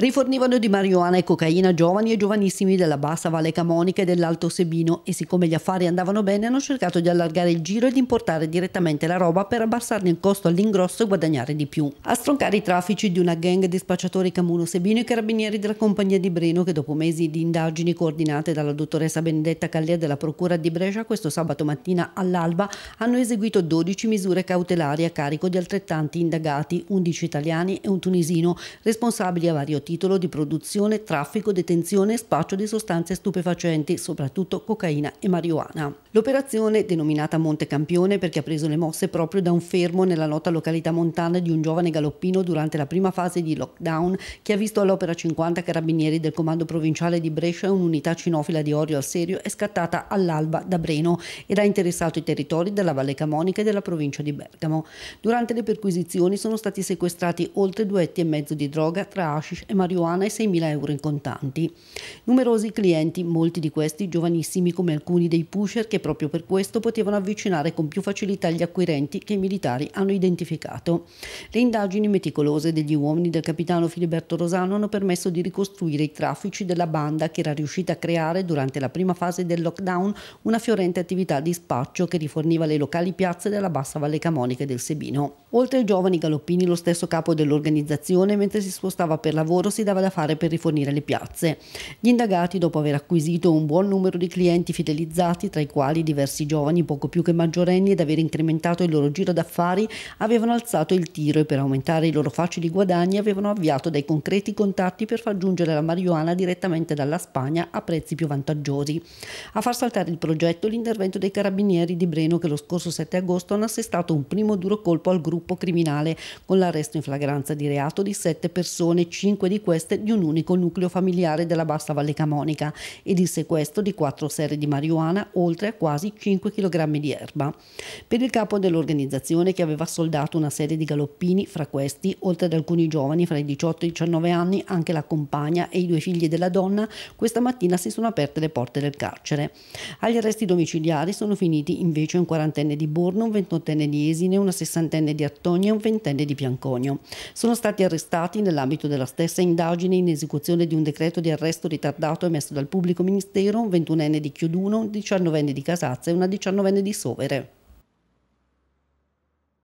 Rifornivano di marijuana e cocaina giovani e giovanissimi della bassa Valle Camonica e dell'Alto Sebino e siccome gli affari andavano bene hanno cercato di allargare il giro e di importare direttamente la roba per abbassarne il costo all'ingrosso e guadagnare di più. A stroncare i traffici di una gang di spacciatori Camuno Sebino e carabinieri della compagnia di Breno che dopo mesi di indagini coordinate dalla dottoressa Benedetta Callea della Procura di Brescia questo sabato mattina all'alba hanno eseguito 12 misure cautelari a carico di altrettanti indagati, 11 italiani e un tunisino, responsabili a vario titolo di produzione, traffico, detenzione e spaccio di sostanze stupefacenti, soprattutto cocaina e marijuana. L'operazione, denominata Monte Campione perché ha preso le mosse proprio da un fermo nella nota località montana di un giovane galoppino durante la prima fase di lockdown, che ha visto all'opera 50 carabinieri del comando provinciale di Brescia un'unità cinofila di orio al serio, è scattata all'alba da Breno ed ha interessato i territori della Valle Camonica e della provincia di Bergamo. Durante le perquisizioni sono stati sequestrati oltre due etti e mezzo di droga tra hashish e marijuana e 6.000 euro in contanti. Numerosi clienti, molti di questi giovanissimi come alcuni dei pusher che proprio per questo potevano avvicinare con più facilità gli acquirenti che i militari hanno identificato. Le indagini meticolose degli uomini del capitano Filiberto Rosano hanno permesso di ricostruire i traffici della banda che era riuscita a creare durante la prima fase del lockdown una fiorente attività di spaccio che riforniva le locali piazze della bassa Valle Camonica e del Sebino. Oltre ai giovani galoppini, lo stesso capo dell'organizzazione, mentre si spostava per lavoro, altro si dava da fare per rifornire le piazze. Gli indagati, dopo aver acquisito un buon numero di clienti fidelizzati, tra i quali diversi giovani poco più che maggiorenni ed aver incrementato il loro giro d'affari, avevano alzato il tiro e per aumentare i loro facili guadagni avevano avviato dei concreti contatti per far giungere la marijuana direttamente dalla Spagna a prezzi più vantaggiosi. A far saltare il progetto l'intervento dei carabinieri di Breno che lo scorso 7 agosto hanno assestato un primo duro colpo al gruppo criminale con l'arresto in flagranza di reato di sette persone, cinque di di queste di un unico nucleo familiare della bassa Valle Camonica ed il sequestro di quattro serie di marijuana oltre a quasi 5 kg di erba. Per il capo dell'organizzazione che aveva soldato una serie di galoppini, fra questi, oltre ad alcuni giovani fra i 18 e i 19 anni, anche la compagna e i due figli della donna, questa mattina si sono aperte le porte del carcere. Agli arresti domiciliari sono finiti invece un quarantenne di Borno, un ventottenne di Esine, una sessantenne di Attogna e un ventenne di Pianconio. Sono stati arrestati nell'ambito della stessa indagine in esecuzione di un decreto di arresto ritardato emesso dal pubblico ministero, un ventunenne di Chiuduno, un diciannovenne di Casazza e una diciannovenne di Sovere.